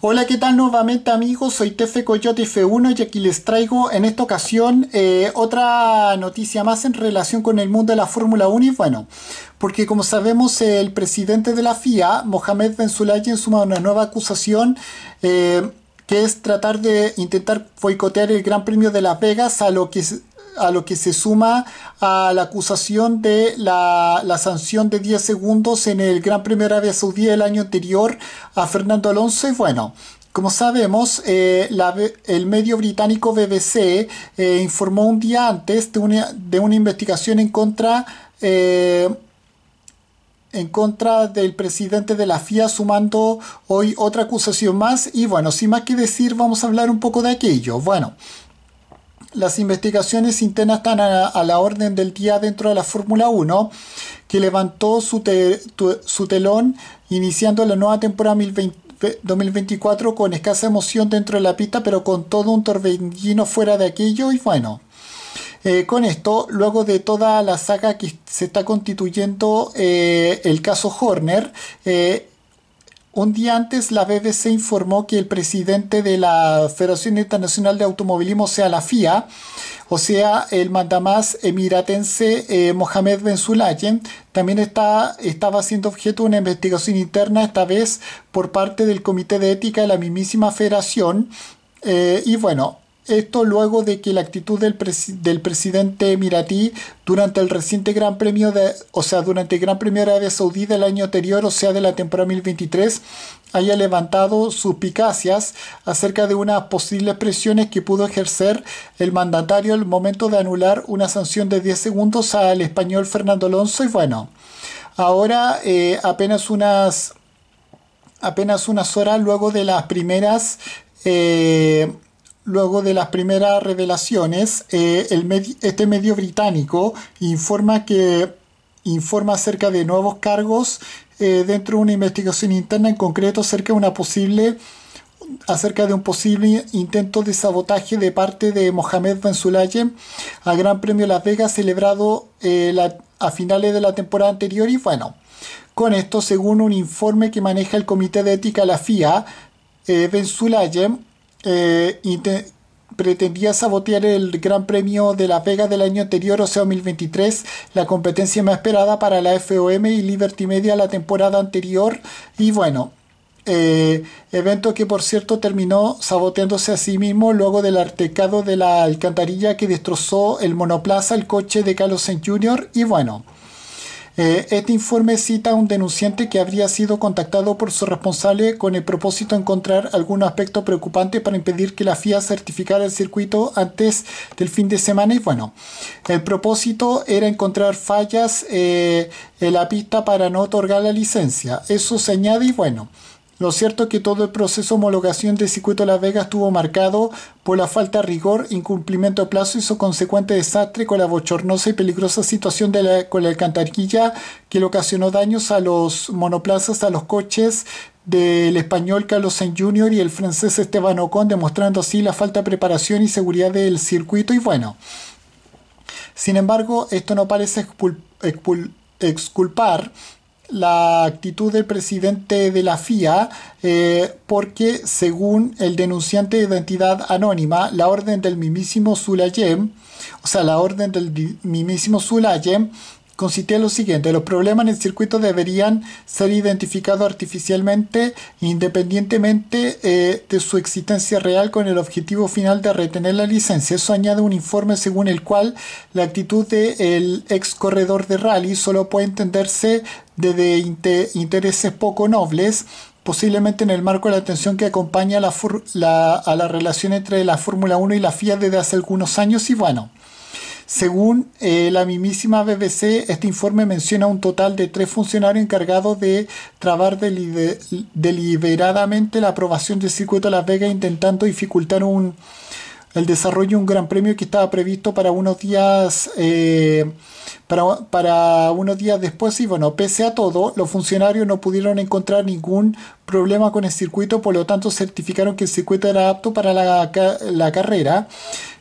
Hola, ¿qué tal nuevamente amigos? Soy Tefe Coyote F1 y aquí les traigo en esta ocasión eh, otra noticia más en relación con el mundo de la Fórmula 1 y bueno, porque como sabemos el presidente de la FIA, Mohamed Ben Sulayem, suma una nueva acusación eh, que es tratar de intentar boicotear el Gran Premio de Las Vegas a lo que a lo que se suma a la acusación de la, sanción de 10 segundos en el Gran Premio Arabia Saudí el año anterior a Fernando Alonso. Y bueno, como sabemos, eh, el medio británico BBC eh, informó un día antes de una, de una investigación en contra, eh, en contra del presidente de la FIA, sumando hoy otra acusación más. Y bueno, sin más que decir, vamos a hablar un poco de aquello. Bueno las investigaciones internas están a, la orden del día dentro de la Fórmula 1, que levantó su, telón iniciando la nueva temporada 2024 con escasa emoción dentro de la pista, pero con todo un torbellino fuera de aquello y bueno. Eh, con esto, luego de toda la saga que se está constituyendo eh, el caso Horner, eh, un día antes, la BBC informó que el presidente de la Federación Internacional de Automovilismo, o sea, la FIA, o sea, el mandamás emiratense eh, Mohamed Ben Sulayem, también está, estaba siendo objeto de una investigación interna, esta vez por parte del Comité de Ética de la mismísima Federación. Eh, y bueno, esto luego de que la actitud del, presidente Emiratí durante el reciente Gran Premio de, o sea, durante el Gran Premio Arabia Saudí del año anterior, o sea, de la temporada 2023, haya levantado suspicacias acerca de unas posibles presiones que pudo ejercer el mandatario al momento de anular una sanción de 10 segundos al español Fernando Alonso. Y bueno, ahora eh, apenas unas apenas unas horas luego de las primeras eh, Luego de las primeras revelaciones, eh, el este medio británico informa que informa acerca de nuevos cargos eh, dentro de una investigación interna, en concreto acerca de una posible acerca de un posible intento de sabotaje de parte de Mohamed Ben a al Gran Premio Las Vegas celebrado eh, a finales de la temporada anterior y bueno, con esto según un informe que maneja el Comité de Ética de la FIA, eh, Ben eh, pretendía sabotear el Gran Premio de la vega del año anterior, o sea 2023, la competencia más esperada para la FOM y Liberty Media la temporada anterior. Y bueno, eh, evento que por cierto terminó saboteándose a sí mismo luego del artecado de la alcantarilla que destrozó el monoplaza, el coche de Carlos Sainz Jr. Y bueno. Eh, este informe cita a un denunciante que habría sido contactado por su responsable con el propósito de encontrar algún aspecto preocupante para impedir que la FIA certificara el circuito antes del fin de semana. Y bueno, el propósito era encontrar fallas eh, en la pista para no otorgar la licencia. Eso se añade y bueno. Lo cierto es que todo el proceso de homologación del circuito de Las Vegas estuvo marcado por la falta de rigor, incumplimiento de plazo y su consecuente desastre con la bochornosa y peligrosa situación de la, con la alcantarilla que le ocasionó daños a los monoplazas, a los coches del español Carlos Sainz Jr. y el francés Esteban Ocon, demostrando así la falta de preparación y seguridad del circuito. Y bueno, sin embargo, esto no parece exculpar la actitud del presidente de la FIA eh, porque según el denunciante de identidad anónima, la orden del mismísimo Sulayem, o sea, la orden del mismísimo Sulayem consistía en lo siguiente, los problemas en el circuito deberían ser identificados artificialmente independientemente eh, de su existencia real con el objetivo final de retener la licencia. Eso añade un informe según el cual la actitud del ex corredor de rally solo puede entenderse desde intereses poco nobles posiblemente en el marco de la tensión que acompaña a la relación entre la Fórmula 1 y la FIA desde hace algunos años y bueno, según eh, la mismísima BBC, este informe menciona un total de tres funcionarios encargados de trabar deliberadamente la aprobación del circuito de Las Vegas intentando dificultar el desarrollo de un gran premio que estaba previsto para unos días eh, para, unos días después y bueno, pese a todo, los funcionarios no pudieron encontrar ningún problema con el circuito, por lo tanto certificaron que el circuito era apto para la carrera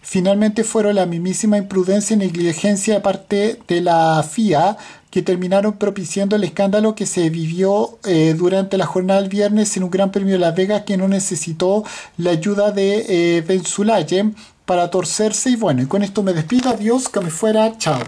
finalmente fueron la mismísima imprudencia y negligencia de parte de la FIA que terminaron propiciando el escándalo que se vivió eh, durante la jornada del viernes en un Gran Premio de Las Vegas que no necesitó la ayuda de eh, Ben para torcerse y bueno, y con esto me despido, adiós, que me fuera, chao.